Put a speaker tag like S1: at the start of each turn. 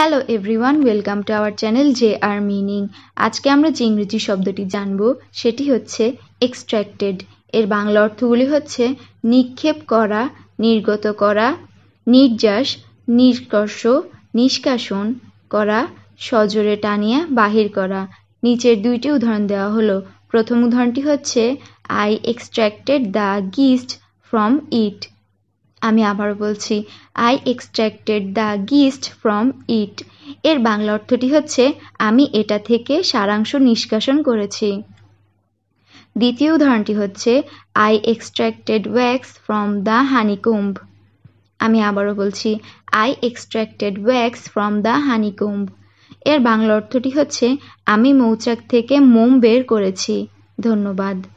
S1: hello everyone welcome to our channel J R meaning আজকে আমরা যে ইংরেজি শব্দটি জানব সেটি হচ্ছে এক্সট্র্যাক্টেড এর বাংলা অর্থগুলি হচ্ছে নিক্ষেপ করা নির্গত করা নির্যাস নিষ্কর্ষ নিষ্কাশন করা সজোরে টানিয়া বাহির করা নিচের দুইটি উদাহরণ দেওয়া হলো প্রথম উদাহরণটি হচ্ছে I extracted the gist from it আমি আবার বলছি I extracted the gist from it এর বাংলা অর্থটি হচ্ছে আমি এটা থেকে সারাংশ নিষ্কাশন করেছি দ্বিতীয় উদাহরণটি হচ্ছে I extracted wax from the honeycomb আমি আবারও বলছি I extracted wax from the honeycomb এর বাংলা অর্থটি হচ্ছে আমি মৌচাক থেকে মোম বের করেছি ধন্যবাদ